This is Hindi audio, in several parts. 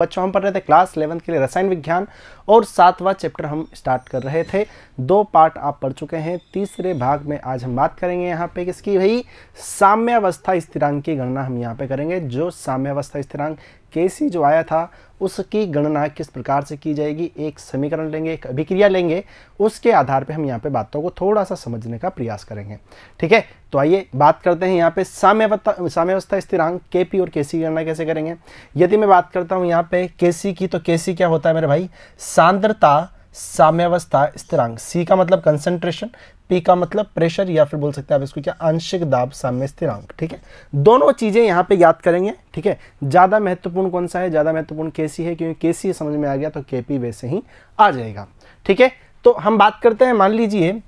बच्चों हम पढ़ रहे थे क्लास इलेवंथ के लिए रसायन विज्ञान और सातवां चैप्टर हम स्टार्ट कर रहे थे दो पार्ट आप पढ़ चुके हैं तीसरे भाग में आज हम बात करेंगे यहाँ पे किसकी भाई साम्यावस्था स्थिरांक की गणना हम यहाँ पे करेंगे जो साम्यावस्था स्थिरांक केसी जो आया था उसकी गणना किस प्रकार से की जाएगी एक समीकरण लेंगे एक अभिक्रिया लेंगे उसके आधार पे हम यहाँ पे बातों को थोड़ा सा समझने का प्रयास करेंगे ठीक है तो आइए बात करते हैं यहाँ पे साम्यवस्था साम्यवस्था स्थिरांक के पी और के सी की गणना कैसे करेंगे यदि मैं बात करता हूँ यहाँ पे केसी की तो के सी क्या होता है मेरे भाई सांद्रता साम्यावस्था स्थिरांक सी का मतलब कंसंट्रेशन पी का मतलब प्रेशर या फिर बोल सकते हैं आप इसको क्या आंशिक दाब साम्य स्थिरांक ठीक है दोनों चीज़ें यहां पे याद करेंगे ठीक है ज़्यादा महत्वपूर्ण कौन सा है ज़्यादा महत्वपूर्ण के सी है क्योंकि के सी समझ में आ गया तो के पी वैसे ही आ जाएगा ठीक है तो हम बात करते हैं मान लीजिए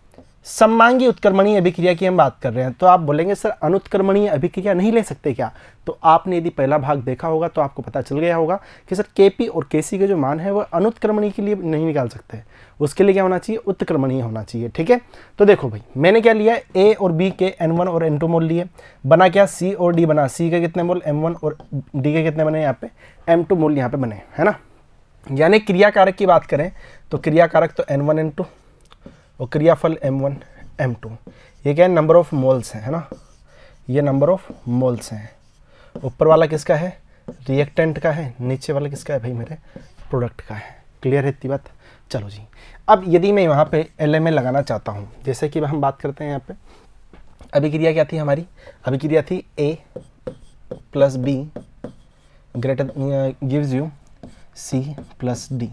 सम्मांगी उत्क्रमणीय अभिक्रिया की हम बात कर रहे हैं तो आप बोलेंगे सर अनुत्क्रमणीय अभिक्रिया नहीं ले सकते क्या तो आपने यदि पहला भाग देखा होगा तो आपको पता चल गया होगा कि सर के और के के जो मान है वह अनुत्क्रमणीय के लिए नहीं निकाल सकते उसके लिए क्या होना चाहिए उत्क्रमणीय होना चाहिए ठीक है तो देखो भाई मैंने क्या लिया ए और बी के एन वन और एन टू मोल लिए बना क्या सी और डी बना सी के कितने मोल एम वन और डी के कितने बने यहाँ पे एम टू मोल यहाँ पे बने है ना यानी क्रियाकारक की बात करें तो क्रियाकारक तो एन वन एन टू और क्रियाफल एम वन एम टू ये क्या है नंबर ऑफ मोल्स हैं है ना ये नंबर ऑफ मोल्स हैं ऊपर वाला किसका है रिएक्टेंट का है नीचे वाला किसका है भाई मेरे प्रोडक्ट का है क्लियर है इतनी बात चलो जी अब यदि मैं यहाँ पे एल लगाना चाहता हूँ जैसे कि हम बात करते हैं यहाँ पे अभिक्रिया क्या थी हमारी अभिक्रिया थी A plus B greater gives you C plus D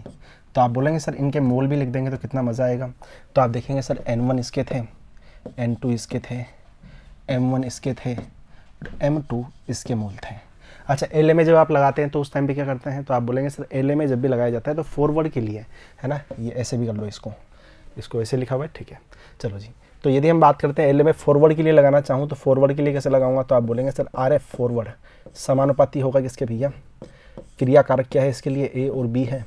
तो आप बोलेंगे सर इनके मोल भी लिख देंगे तो कितना मज़ा आएगा तो आप देखेंगे सर एन वन इसके थे एन टू इसके थे एम वन इसके थे एम टू इसके मोल थे अच्छा एल में जब आप लगाते हैं तो उस टाइम पे क्या करते हैं तो आप बोलेंगे सर एल में जब भी लगाया जाता है तो फॉरवर्ड के लिए है ना ये ऐसे भी कर लो इसको इसको ऐसे लिखा हुआ है ठीक है चलो जी तो यदि हम बात करते हैं एल में फॉरवर्ड के लिए लगाना चाहूँ तो फॉरवर्ड के लिए कैसे लगाऊंगा तो आप बोलेंगे सर आर एफ फॉरवर्ड समानुपाती होगा किसके भैया क्रियाकारक क्या है इसके लिए ए और बी है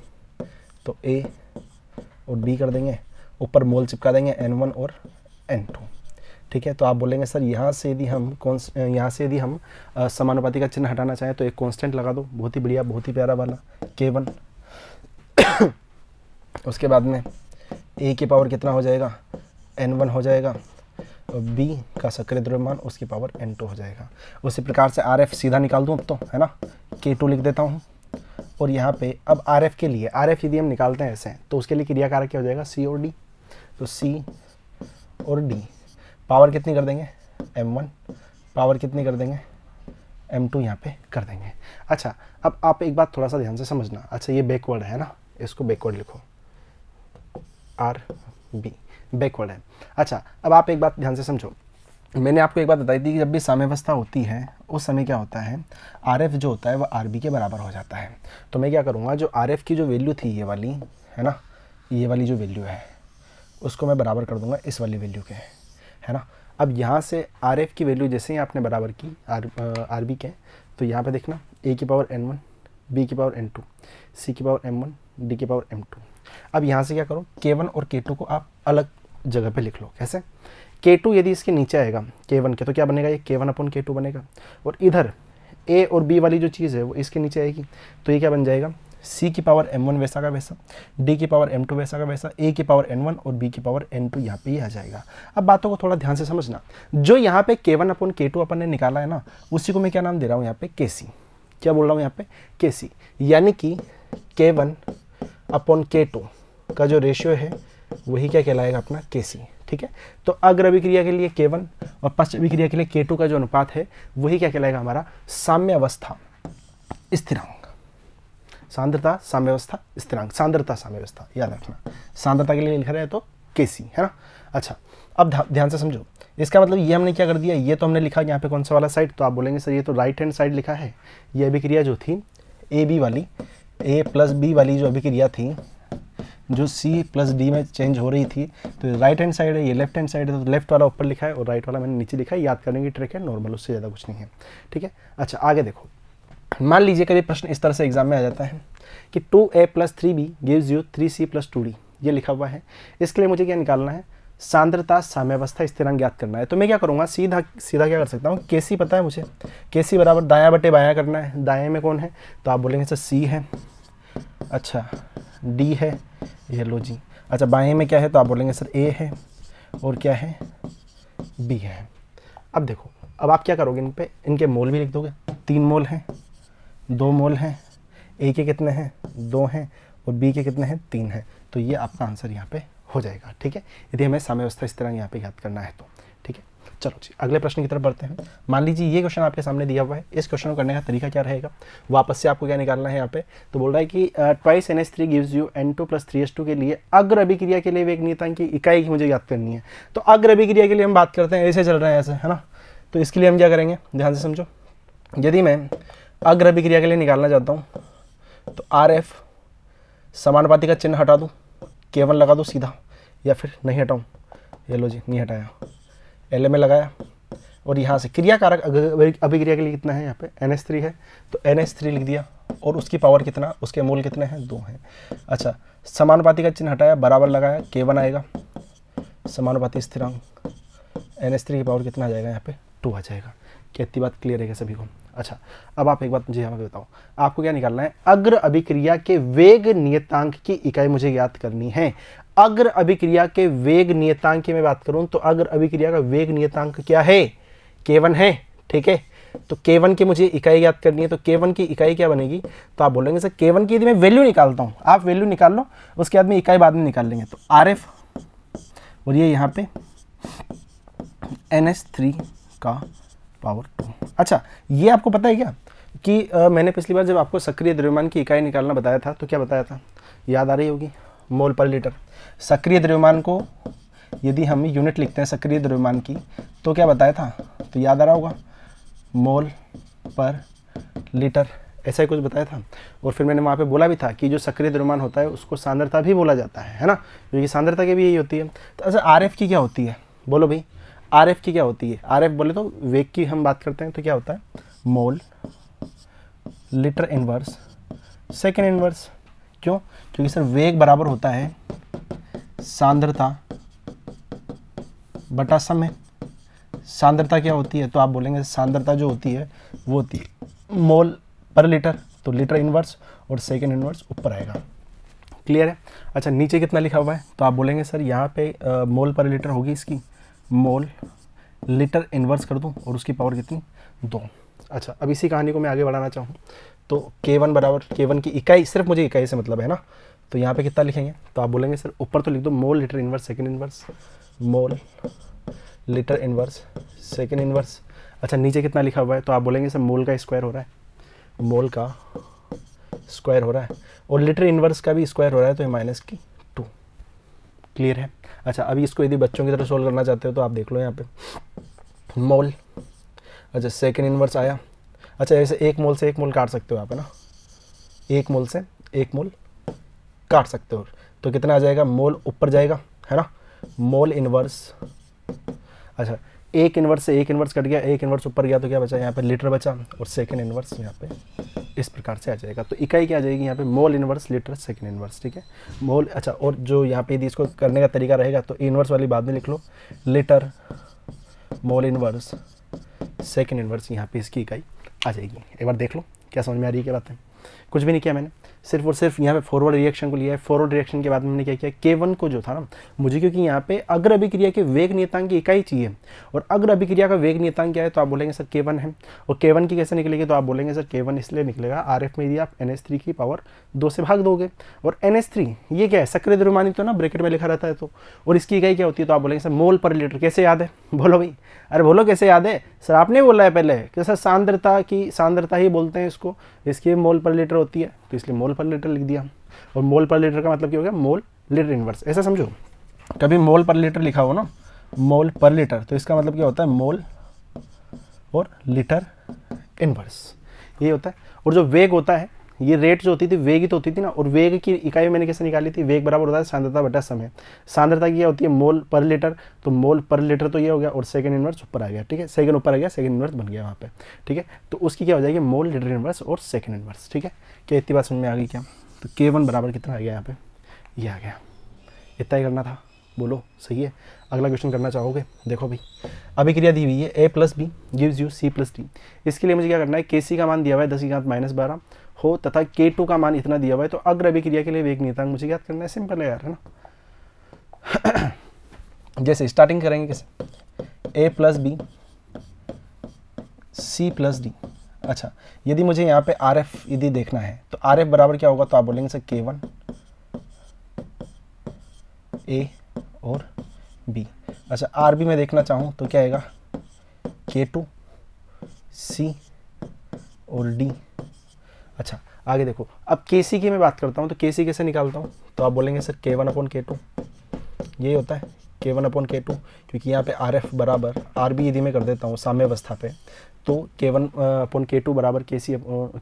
तो ए और बी कर देंगे ऊपर मोल चिपका देंगे एन वन और एन टू ठीक है तो आप बोलेंगे सर यहाँ से यदि हम कौन यहाँ से यदि हम समानुपाति का चिन्ह हटाना चाहें तो एक कांस्टेंट लगा दो बहुत ही बढ़िया बहुत ही प्यारा वाला के वन उसके बाद में ए की पावर कितना हो जाएगा एन वन हो जाएगा बी का सक्रिय द्रव्यमान उसकी पावर एन टू हो जाएगा उसी प्रकार से आर एफ सीधा निकाल दूँ अब तो है ना के टू लिख देता हूँ और यहाँ पे अब आर के लिए आर यदि हम निकालते हैं ऐसे तो उसके लिए क्रियाकारक क्या हो जाएगा सी और डी तो सी और डी पावर कितनी कर देंगे एम वन पावर कितनी कर देंगे एम टू यहाँ पे कर देंगे अच्छा अब आप एक बात थोड़ा सा ध्यान से समझना अच्छा ये बैकवर्ड है ना इसको बैकवर्ड लिखो आर बी बैकवर्ड है अच्छा अब आप एक बात ध्यान से समझो मैंने आपको एक बात बताई थी कि जब भी साम्यवस्था होती है उस समय क्या होता है आर जो होता है वह आर के बराबर हो जाता है तो मैं क्या करूँगा जो आर की जो वैल्यू थी ये वाली है ना ये वाली जो वैल्यू है उसको मैं बराबर कर दूंगा इस वाली वैल्यू के है ना अब यहाँ से आर की वैल्यू जैसे ही आपने बराबर की आर आर के तो यहाँ पे देखना ए की पावर एन वन बी की पावर एन टू सी की पावर एम वन डी की पावर एम टू अब यहाँ से क्या करो के वन और के टू को आप अलग जगह पे लिख लो कैसे के टू यदि इसके नीचे आएगा के वन के तो क्या बनेगा ये के वन अपॉन के टू बनेगा और इधर ए और बी वाली जो चीज़ है वो इसके नीचे आएगी तो ये क्या बन जाएगा सी की पावर एम वन वैसा का वैसा डी की पावर एम टू वैसा का वैसा ए की पावर एन वन और बी की पावर एन टू यहाँ पर ही आ जाएगा अब बातों को थोड़ा ध्यान से समझना जो यहाँ पे के वन अपन के टू अपन ने निकाला है ना उसी को मैं क्या नाम दे रहा हूँ यहाँ पे के सी क्या बोल रहा हूँ यहाँ पे के सी यानी कि के वन अपॉन के टू का जो रेशियो है वही क्या कहलाएगा अपना के सी ठीक है तो अग्र अभिक्रिया के लिए के वन और पश्च अभिक्रिया के लिए के टू का जो अनुपात है वही क्या कहलाएगा हमारा साम्यावस्था स्थिरांक सांद्रता साम्यवस्था स्थिरांक सांद्रता साम्यवस्था याद रखना सांद्रता के लिए लिख रहे हैं तो के सी है ना अच्छा अब ध्यान से समझो इसका मतलब ये हमने क्या कर दिया ये तो हमने लिखा यहाँ पे कौन सा वाला साइड तो आप बोलेंगे सर ये तो राइट हैंड साइड लिखा है ये अभिक्रिया जो थी ए बी वाली ए प्लस बी वाली जो अभिक्रिया थी जो सी प्लस डी में चेंज हो रही थी तो राइट हैंड साइड है ये लेफ्ट हैंड साइड है तो लेफ्ट वाला ऊपर लिखा है और राइट वाला मैंने नीचे लिखा है याद करने की ट्रिक है नॉर्मल उससे ज़्यादा कुछ नहीं है ठीक है अच्छा आगे देखो मान लीजिए कभी प्रश्न इस तरह से एग्जाम में आ जाता है कि two A plus three B gives you three C plus two D ये लिखा हुआ है इसके लिए मुझे क्या निकालना है सांद्रता साम्यवस्था स्थिरांक ज्ञात करना है तो मैं क्या करूँगा सीधा सीधा क्या कर सकता हूँ के सी पता है मुझे के सी बराबर दाया बटे बाया करना है दाएँ में कौन है तो आप बोलेंगे सर सी है अच्छा डी है ये लो जी अच्छा बाएं में क्या है तो आप बोलेंगे सर ए है और क्या है बी है अब देखो अब आप क्या करोगे इन पे इनके मोल भी लिख दोगे तीन मोल हैं दो मोल हैं ए के कितने हैं दो हैं और बी के कितने हैं तीन हैं तो ये आपका आंसर यहाँ पे हो जाएगा ठीक है यदि हमें व्यवस्था इस तरह यहाँ पे याद करना है तो ठीक है चलो जी अगले प्रश्न की तरफ बढ़ते हैं मान लीजिए ये क्वेश्चन आपके सामने दिया हुआ है इस क्वेश्चन को करने का तरीका क्या रहेगा वापस से आपको क्या निकालना है यहाँ पे तो बोल रहा है कि twice N S three gives you N two plus three S two के लिए अग्र अभिक्रिया के लिए एक नियतांक की इकाई की मुझे याद करनी है तो अग्र अभिक्रिया के लिए हम बात करते हैं ऐसे चल रहे हैं ऐसे है ना तो इसके लिए हम क्या करेंगे ध्यान से समझो यदि मैं अग्र अभिक्रिया के लिए निकालना चाहता हूँ तो आर एफ समानुपाति का चिन्ह हटा दूँ केवल लगा दूँ सीधा या फिर नहीं हटाऊँ ये लो जी नहीं हटाया एल में लगाया और यहाँ से क्रियाकारक अभिक्रिया के लिए कितना है यहाँ पे एन एस थ्री है तो एन एस थ्री लिख दिया और उसकी पावर कितना उसके मूल कितने हैं दो हैं अच्छा समानुपाती का चिन्ह हटाया बराबर लगाया के वन आएगा समानुपाती स्थिरांक एन एस थ्री की पावर कितना आ जाएगा यहाँ पे टू आ जाएगा कि इतनी बात क्लियर है सभी को अच्छा अब आप एक बात मुझे यहाँ हमें बताओ आपको क्या निकालना है अग्र अभिक्रिया के वेग नियतांक की इकाई मुझे याद करनी है अग्र अभिक्रिया के वेग नियतांक की मैं बात करूँ तो अग्र अभिक्रिया का वेग नियतांक क्या है केवन है ठीक है तो K1 की मुझे इकाई याद करनी है तो K1 की इकाई क्या बनेगी तो आप बोलेंगे सर K1 की यदि मैं वैल्यू निकालता हूँ आप वैल्यू निकाल लो उसके बाद में इकाई बाद में निकाल लेंगे तो आर एफ बोलिए ये यहाँ पे एन एस थ्री का पावर टू अच्छा ये आपको पता है क्या कि आ, मैंने पिछली बार जब आपको सक्रिय द्रव्यमान की इकाई निकालना बताया था तो क्या बताया था याद आ रही होगी मोल पर लीटर सक्रिय द्रव्यमान को यदि हम यूनिट लिखते हैं सक्रिय द्रव्यमान की तो क्या बताया था तो याद आ रहा होगा मोल पर लीटर ऐसा ही कुछ बताया था और फिर मैंने वहाँ पे बोला भी था कि जो सक्रिय द्रव्यमान होता है उसको सांद्रता भी बोला जाता है है ना क्योंकि सांद्रता की भी यही होती है तो अच्छा आर की क्या होती है बोलो भाई आर की क्या होती है आर बोले तो वेग की हम बात करते हैं तो क्या होता है mole litre inverse second inverse क्यों क्योंकि सर वेग बराबर होता है सांद्रता बटा समय सांद्रता क्या होती है तो आप बोलेंगे सांद्रता जो होती है वो होती है मोल पर लीटर तो लीटर इनवर्स और सेकेंड इनवर्स ऊपर आएगा क्लियर है अच्छा नीचे कितना लिखा हुआ है तो आप बोलेंगे सर यहाँ पे मोल पर लीटर होगी इसकी मोल लीटर इन्वर्स कर दूँ और उसकी पावर कितनी दो अच्छा अब इसी कहानी को मैं आगे बढ़ाना चाहूँ तो के वन बराबर के वन की इकाई सिर्फ मुझे इकाई से मतलब है ना तो यहाँ पे कितना लिखेंगे तो आप बोलेंगे सर ऊपर तो लिख दो mole litre inverse second inverse mole litre inverse second inverse अच्छा नीचे कितना लिखा हुआ है तो आप बोलेंगे सर मोल का स्क्वायर हो रहा है मोल का स्क्वायर हो रहा है और लीटर इन्वर्स का भी स्क्वायर हो रहा है तो ये माइनस की टू क्लियर है अच्छा अभी इसको यदि बच्चों की तरह सोल्व करना चाहते हो तो आप देख लो यहाँ पे मोल अच्छा सेकेंड इन्वर्स आया अच्छा ऐसे एक मोल से एक मोल काट सकते हो आप है ना एक मोल से एक मोल काट सकते हो तो कितना आ जाएगा मोल ऊपर जाएगा है ना मोल इनवर्स अच्छा एक इन्वर्स से एक इन्वर्स कट गया एक इन्वर्स ऊपर गया तो क्या बचा यहाँ पर लीटर बचा और सेकेंड इन्वर्स यहाँ पे इस प्रकार से आ जाएगा तो इकाई क्या आ जाएगी यहाँ पे mole inverse litre second inverse ठीक है मोल अच्छा और जो यहाँ पे यदि इसको करने का तरीका रहेगा तो इन्वर्स वाली बाद में लिख लो litre mole inverse second inverse यहाँ पे इसकी इकाई आ जाएगी एक बार देख लो क्या समझ में आ रही है क्या बात है कुछ भी नहीं किया मैंने सिर्फ और सिर्फ यहाँ पे फॉरवर्ड रिएक्शन को लिया है फॉरवर्ड रिएक्शन के बाद मैंने क्या किया के वन को जो था ना मुझे क्योंकि यहाँ पे अग्र अभिक्रिया के वेग नियतांक की इकाई चाहिए और अग्र अभिक्रिया का वेग नियतांक क्या है तो आप बोलेंगे सर के वन है और के वन की कैसे निकलेगी तो आप बोलेंगे सर के वन इसलिए निकलेगा आर एफ में यदि आप एन एस थ्री की पावर दो से भाग दोगे और एन एस थ्री ये क्या है सक्रिय द्रव्यमानित तो ना ब्रेकेट में लिखा रहता है तो और इसकी इकाई क्या होती है तो आप बोलेंगे सर मोल पर लीटर कैसे याद है बोलो भाई अरे बोलो कैसे याद है सर आपने बोला है पहले कि सर सांद्रता की सांद्रता ही बोलते हैं इसको इसकी मोल पर लीटर होती है तो इसलिए मोल मोल पर लीटर लिख दिया और मोल पर लीटर का मतलब क्या हो गया मोल लीटर इनवर्स ऐसा समझो कभी मोल पर लीटर लिखा हो ना मोल पर लीटर तो इसका मतलब क्या होता है मोल और लीटर इनवर्स ये होता है और जो वेग होता है ये रेट जो होती थी वेग तो होती थी ना और वेग की इकाई मैंने कैसे निकाली थी वेग बराबर होता है सांद्रता बटा समय सांद्रता की क्या होती है मोल पर लीटर तो मोल पर लीटर तो ये हो गया और सेकंड इन्वर्स ऊपर आ गया ठीक है सेकंड ऊपर आ गया सेकंड इन्वर्स बन गया वहाँ पे ठीक है तो उसकी क्या हो जाएगी मोल लीटर इन्वर्स और सेकंड इन्वर्स ठीक है क्या इतनी बात समझ में आ गई क्या तो के वन बराबर कितना आ गया यहाँ पे ये आ गया इतना ही करना था बोलो सही है अगला क्वेश्चन करना चाहोगे देखो भाई अभी क्रिया दी हुई है A plus B gives you C plus D इसके लिए मुझे क्या करना है के सी का मान दिया हुआ है दस की घात माइनस बारह हो तथा के टू का मान इतना दिया हुआ है तो अग्र अभिक्रिया के लिए वेग नियतांक मुझे याद करना है सिंपल है यार है ना जैसे स्टार्टिंग करेंगे कैसे A plus B C plus D अच्छा यदि मुझे यहाँ पे आर एफ यदि देखना है तो आर एफ बराबर क्या होगा तो आप बोलेंगे सर के वन ए और बी अच्छा आर बी में देखना चाहूँ तो क्या आएगा के टू सी और डी अच्छा आगे देखो अब के सी की मैं बात करता हूँ तो के सी कैसे निकालता हूँ तो आप बोलेंगे सर के वन अपॉन के टू यही होता है के वन अपॉन के टू क्योंकि यहाँ पे आर एफ बराबर आर बी यदि मैं कर देता हूँ साम्य अवस्था पे तो के वन अपॉन के टू बराबर के सी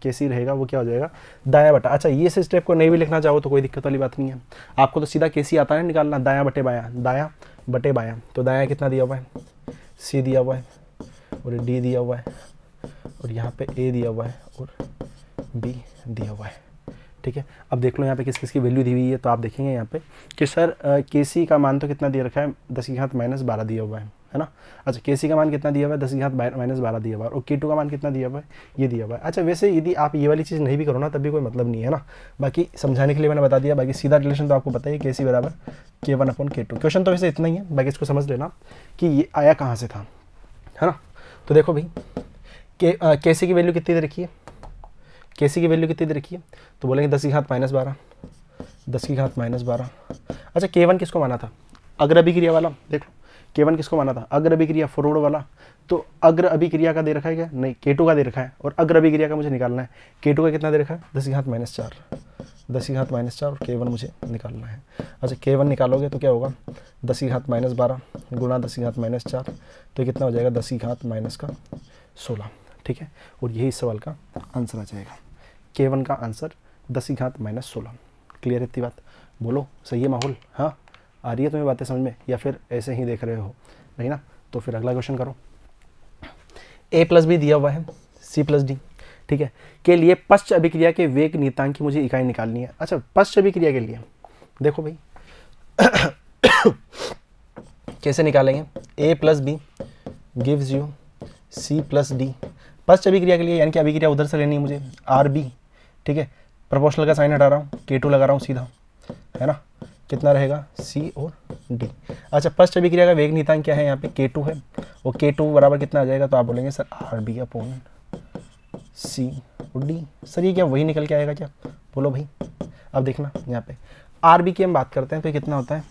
के सी रहेगा वो क्या हो जाएगा दाया बटा अच्छा ये से स्टेप को नहीं भी लिखना चाहो तो कोई दिक्कत वाली बात नहीं है आपको तो सीधा के सी आता है निकालना दाया बटे बाया दाया बटे बाया तो दाया कितना दिया हुआ है सी दिया हुआ है और डी दिया हुआ है और यहाँ पे ए दिया हुआ है और बी दिया हुआ है ठीक है अब देख लो यहाँ पे किस किस की वैल्यू दी हुई है तो आप देखेंगे यहाँ पे कि सर के सी का मान तो कितना दिया रखा है दस की घात माइनस बारह दिया हुआ है है ना अच्छा के सी का मान कितना दिया हुआ है दस की घात माइनस बारह दिया हुआ है और के टू का मान कितना दिया हुआ है ये दिया हुआ है अच्छा वैसे यदि आप ये वाली चीज़ नहीं भी करो ना तभी कोई मतलब नहीं है ना बाकी समझाने के लिए मैंने बता दिया बाकी सीधा रिलेशन तो आपको बताइए के सी बराबर K one upon K two question तो वैसे इतना ही है बाकी इसको समझ लेना कि ये आया कहाँ से था है ना तो देखो भाई के के सी की वैल्यू कितनी दे रखी है के सी की वैल्यू कितनी दे रखी है तो बोलेंगे दस की घात माइनस बारह दस की घात माइनस बारह अच्छा के वन किसको माना था अग्र अभिक्रिया वाला देख लो के वन किसको माना था अग्र अभिक्रिया फॉरवर्ड वाला तो अग्र अभिक्रिया का दे रखा है क्या नहीं के टू का दे रखा है और अग्र अभिक्रिया का मुझे निकालना है के टू का कितना दे रखा है दस की घात माइनस चार दस की घात माइनस चार और के वन मुझे निकालना है अच्छा के वन निकालोगे तो क्या होगा दस की घात माइनस बारह गुणा दस की घात माइनस चार तो कितना हो जाएगा दस की घात माइनस का सोलह ठीक है और यही सवाल का आंसर आ जाएगा के वन का आंसर दस घात माइनस सोलह क्लियर इतनी बात बोलो सही है माहौल हाँ आ रही है तुम्हें बातें समझ में या फिर ऐसे ही देख रहे हो नहीं ना तो फिर अगला क्वेश्चन करो ए प्लस बी दिया हुआ है सी प्लस डी ठीक है के लिए पश्च अभिक्रिया के वेग नीतांक की मुझे इकाई निकालनी है अच्छा पश्च अभिक्रिया के लिए देखो भाई कैसे निकालेंगे A plus B gives you C plus D first अभिक्रिया के लिए यानी कि अभिक्रिया उधर से लेनी है मुझे आर बी ठीक है प्रपोशनल का साइन हटा रहा हूँ के टू लगा रहा हूँ सीधा है ना कितना रहेगा सी और डी अच्छा फर्स्ट अभिक्रिया का वेग नितांक क्या है यहाँ पे के टू है और के टू बराबर कितना आ जाएगा तो आप बोलेंगे sir R B upon C और डी सर ये क्या वही निकल के आएगा क्या बोलो भाई अब देखना यहाँ पे आर बी की हम बात करते हैं तो कितना होता है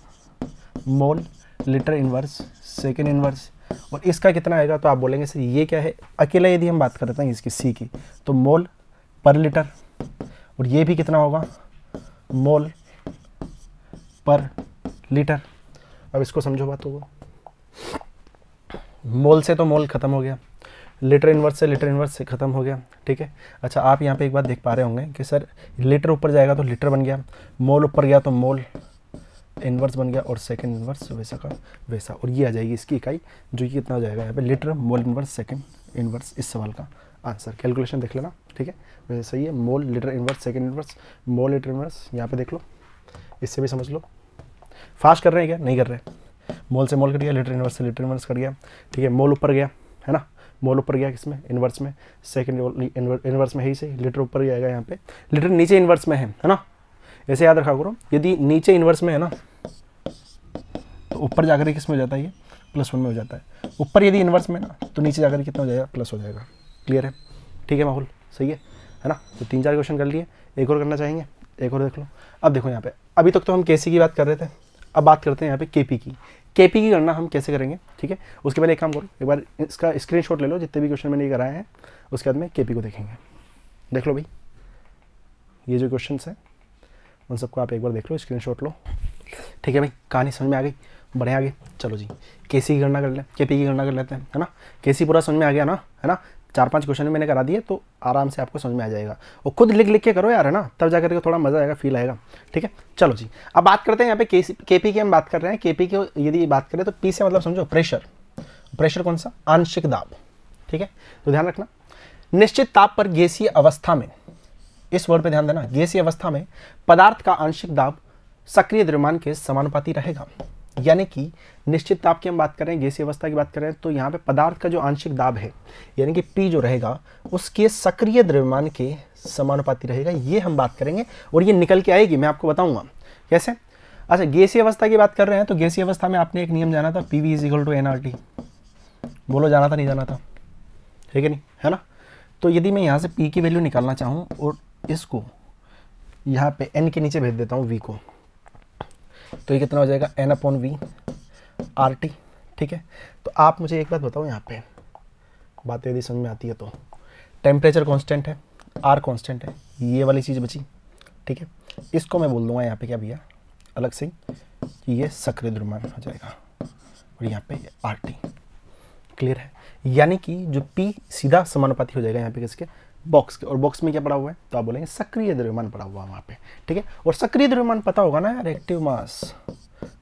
mole litre inverse second inverse और इसका कितना आएगा तो आप बोलेंगे सर ये क्या है अकेला यदि हम बात करते हैं इसकी सी की तो मोल पर लीटर और ये भी कितना होगा मोल पर लीटर अब इसको समझो बात होगा मोल से तो मोल ख़त्म हो गया लीटर इन्वर्स से लीटर इन्वर्स से ख़त्म हो गया ठीक है अच्छा आप यहाँ पे एक बात देख पा रहे होंगे कि सर लीटर ऊपर जाएगा तो लीटर बन गया मोल ऊपर गया तो मोल इन्वर्स बन गया और सेकंड इन्वर्स वैसा का वैसा और ये आ जाएगी इसकी इकाई जो कि कितना हो जाएगा यहाँ पे litre mole inverse second inverse इस सवाल का आंसर कैलकुलेशन देख लेना ठीक है वैसे सही है mole litre inverse second inverse mole litre inverse यहाँ पे देख लो इससे भी समझ लो फास्ट कर रहे हैं क्या नहीं कर रहे मोल से मोल कट गया लीटर इन्वर्स से लीटर इन्वर्स कट गया ठीक है मोल ऊपर गया है ना मोल ऊपर गया किसमें इन्वर्स में सेकेंड इन्वर्स में है ही सही लीटर ऊपर जाएगा यहाँ पे लीटर नीचे इन्वर्स में है है ना ऐसे याद रखा करो यदि नीचे इन्वर्स में है ना ऊपर जाकर के किस में हो जाता है ये प्लस वन में हो जाता है ऊपर यदि इन्वर्स में ना तो नीचे जाकर कितना हो जाएगा प्लस हो जाएगा क्लियर है ठीक है माहौल सही है है ना तो तीन चार क्वेश्चन कर लिए एक और करना चाहेंगे एक और देख लो अब देखो यहाँ पे अभी तक तो हम के की बात कर रहे थे अब बात करते हैं यहाँ पे के की के की गणना हम कैसे करेंगे ठीक है उसके पहले एक काम करो एक बार इसका स्क्रीनशॉट ले लो जितने भी क्वेश्चन मैंने ये कराए हैं उसके बाद में के को देखेंगे देख लो भाई ये जो क्वेश्चन हैं उन सबको आप एक बार देख लो शॉट लो ठीक है भाई कहानी समझ में आ गई बढ़े आगे चलो जी के सी की गणना कर लें के पी की गणना कर लेते हैं है ना के सी पूरा समझ में आ गया ना है ना चार पांच क्वेश्चन मैंने करा दिए तो आराम से आपको समझ में आ जाएगा और खुद लिख लिख के करो यार है ना तब जाकर के थोड़ा मज़ा आएगा फील आएगा ठीक है चलो जी अब बात करते हैं यहाँ पे के पी की हम बात कर रहे हैं के पी की यदि बात करें तो पी से मतलब समझो प्रेशर प्रेशर कौन सा आंशिक दाब ठीक है तो ध्यान रखना निश्चित ताप पर गैसीय अवस्था में इस वर्ड पर ध्यान देना गैसीय अवस्था में पदार्थ का आंशिक दाब सक्रिय द्रव्यमान के समानुपाती रहेगा यानी कि निश्चित ताप की हम बात कर रहे हैं गैसीय अवस्था की बात कर रहे हैं तो यहाँ पे पदार्थ का जो आंशिक दाब है यानी कि पी जो रहेगा उसके सक्रिय द्रव्यमान के समानुपाती रहेगा ये हम बात करेंगे और ये निकल के आएगी मैं आपको बताऊंगा कैसे अच्छा गैसीय अवस्था की बात कर रहे हैं तो गैसीय अवस्था में आपने एक नियम जाना था P V is equal to N R T बोलो जाना था नहीं जाना था ठीक है नहीं है ना तो यदि मैं यहाँ से पी की वैल्यू निकालना चाहूँ और इसको यहाँ पे एन के नीचे भेज देता हूँ वी को तो ये कितना हो जाएगा N upon V R T ठीक है तो आप मुझे एक बात बताओ यहाँ पे बात यदि समझ में आती है तो टेम्परेचर कांस्टेंट है आर कांस्टेंट है ये वाली चीज़ बची ठीक है इसको मैं बोल दूंगा यहाँ पे क्या भैया अलग से कि ये सक्रिय द्रव्यमान हो जाएगा और यहाँ पे आर टी क्लियर है यानी कि जो पी सीधा समानुपाती हो जाएगा यहाँ पे किसके बॉक्स और बॉक्स में क्या पड़ा हुआ है तो आप बोलेंगे सक्रिय द्रव्यमान पड़ा हुआ है वहाँ पे ठीक है और सक्रिय द्रव्यमान पता होगा ना यार एक्टिव मास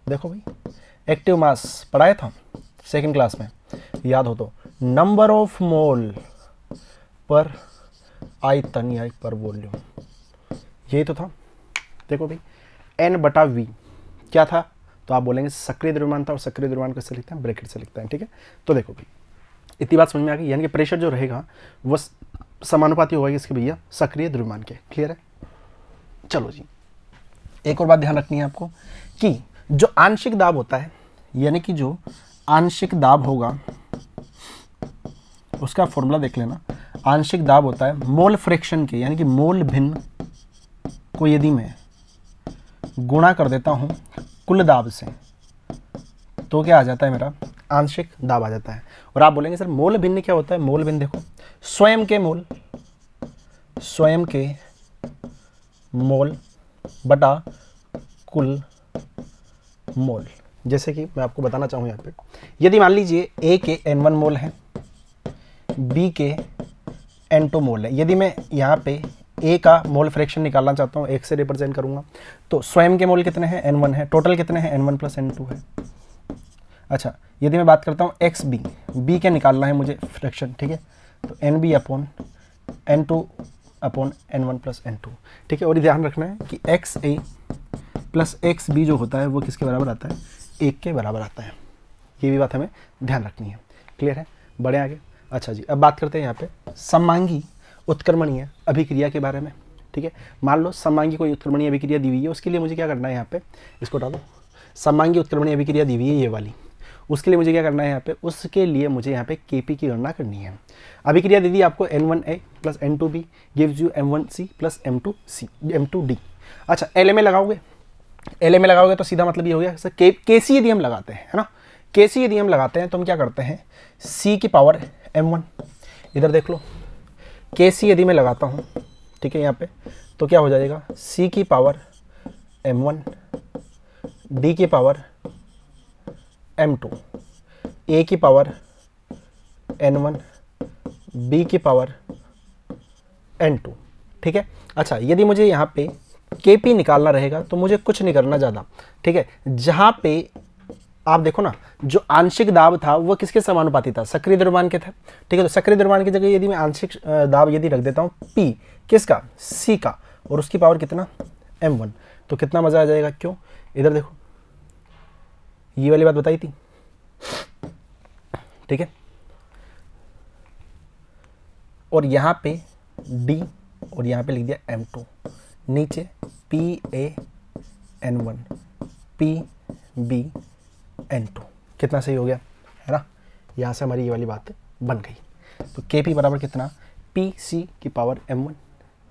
देखो भाई एक्टिव मास पढ़ाया था सेकंड क्लास में याद हो तो नंबर ऑफ मोल पर आयतन या पर वॉल्यूम यही तो था देखो भाई एन बटा वी क्या था तो आप बोलेंगे सक्रिय द्रव्यमान था और सक्रिय द्रव्यमान कैसे लिखते हैं ब्रैकेट से लिखते हैं ठीक है तो देखो भाई इतनी बात समझ में आ गई यानी कि प्रेशर जो रहेगा वह समानुपाती होगा इसके भैया सक्रिय द्रव्यमान के क्लियर है चलो जी एक और बात ध्यान रखनी है आपको कि जो आंशिक दाब होता है यानी कि जो आंशिक दाब होगा उसका फॉर्मूला देख लेना आंशिक दाब होता है मोल फ्रिक्शन के यानी कि मोल भिन्न को यदि मैं गुणा कर देता हूँ कुल दाब से तो क्या आ जाता है मेरा आंशिक दाब आ जाता है और आप बोलेंगे सर मोल भिन्न क्या होता है मोल भिन्न देखो स्वयं के मोल स्वयं के मोल बटा कुल मोल जैसे कि मैं आपको बताना चाहूँ यहाँ पे यदि मान लीजिए ए के एन वन मोल है बी के एन टू मोल है यदि मैं यहाँ पे ए का मोल फ्रैक्शन निकालना चाहता हूँ एक से रिप्रेजेंट करूँगा तो स्वयं के मोल कितने हैं एन वन है टोटल कितने हैं N one plus N two है अच्छा यदि मैं बात करता हूँ एक्स बी बी क्या निकालना है मुझे फ्रैक्शन ठीक है तो N B upon N two upon N one plus N two ठीक है और ये ध्यान रखना है कि X A plus X B जो होता है वो किसके बराबर आता है एक के बराबर आता है ये भी बात हमें ध्यान रखनी है क्लियर है बड़े आगे अच्छा जी अब बात करते हैं यहाँ पे समांगी उत्क्रमणीय अभिक्रिया के बारे में ठीक है मान लो समांगी कोई उत्क्रमणीय अभिक्रिया दी हुई है उसके लिए मुझे क्या करना है यहाँ पे इसको डालो समांगी उत्क्रमणीय अभिक्रिया दी हुई है ये वाली उसके लिए मुझे क्या करना है यहाँ पे उसके लिए मुझे यहाँ पे के पी की गणना करनी है अभिक्रिया क्रिया दीदी आपको N one A plus N two B gives you M one C plus M two C M two D अच्छा एल एम ए लगाओगे एल एम ए लगाओगे तो सीधा मतलब ये हो गया सर के के सी यदि हम लगाते हैं है ना के सी यदि हम लगाते हैं तो हम क्या करते हैं सी की पावर एम वन इधर देख लो के सी यदि मैं लगाता हूँ ठीक है यहाँ पे तो क्या हो जाएगा सी की पावर एम वन डी की पावर एम टू ए की पावर एन वन बी की पावर एन टू ठीक है अच्छा यदि मुझे यहाँ पे के पी निकालना रहेगा तो मुझे कुछ नहीं करना ज़्यादा ठीक है जहाँ पे आप देखो ना जो आंशिक दाब था वो किसके समानुपाती था सक्रिय द्रव्यमान के थे ठीक है तो सक्रिय द्रव्यमान की जगह यदि मैं आंशिक दाब यदि रख देता हूँ पी किसका सी का और उसकी पावर कितना एम वन तो कितना मज़ा आ जाएगा क्यों इधर देखो ये वाली बात बताई थी ठीक है और यहाँ पे डी और यहाँ पे लिख दिया एम टू नीचे P A N one P B N two कितना सही हो गया है ना यहाँ से हमारी ये वाली बात बन गई तो के बराबर कितना पी सी की पावर एम वन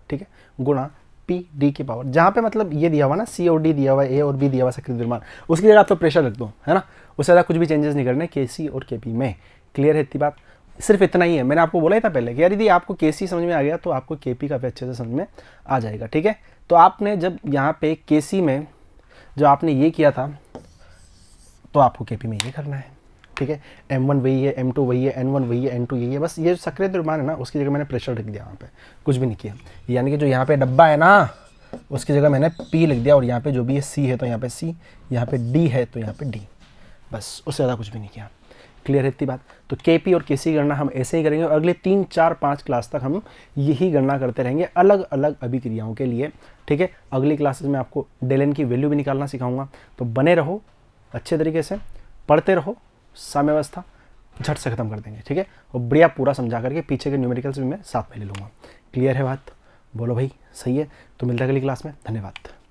ठीक है गुणा पी डी की पावर जहाँ पे मतलब ये दिया हुआ ना सी और डी दिया हुआ ए और बी दिया हुआ सक्रिय द्रव्यमान उसके लिए आप तो प्रेशर रख दो है ना उससे ज़्यादा कुछ भी चेंजेस नहीं करने के सी और के पी में क्लियर है इतनी बात सिर्फ इतना ही है मैंने आपको बोला ही था पहले कि यार यदि आपको के सी समझ में आ गया तो आपको के पी का भी अच्छे से समझ में आ जाएगा ठीक है तो आपने जब यहाँ पे के सी में जो आपने ये किया था तो आपको के पी में ये करना है ठीक है एम वन वही है एम टू वही है एन वन वही है एन टू यही है बस ये सक्रिय द्रव्यमान है ना उसकी जगह मैंने प्रेशर लिख दिया वहाँ पे कुछ भी नहीं किया यानी कि जो यहाँ पे डब्बा है ना उसकी जगह मैंने पी लिख दिया और यहाँ पे जो भी है सी है तो यहाँ पे सी यहाँ पे डी है तो यहाँ पे डी बस उससे ज़्यादा कुछ भी नहीं किया क्लियर है इतनी बात तो के पी और के सी गणना हम ऐसे ही करेंगे और अगले तीन चार पाँच क्लास तक हम यही गणना करते रहेंगे अलग अलग अभिक्रियाओं के लिए ठीक है अगली क्लासेज में आपको डेलन की वैल्यू भी निकालना सिखाऊंगा तो बने रहो अच्छे तरीके से पढ़ते रहो साम्यवस्था झट से खत्म कर देंगे ठीक है और बढ़िया पूरा समझा करके पीछे के न्यूमेरिकल्स भी मैं साथ में ले लूँगा क्लियर है बात बोलो भाई सही है तो मिलता है अगली क्लास में धन्यवाद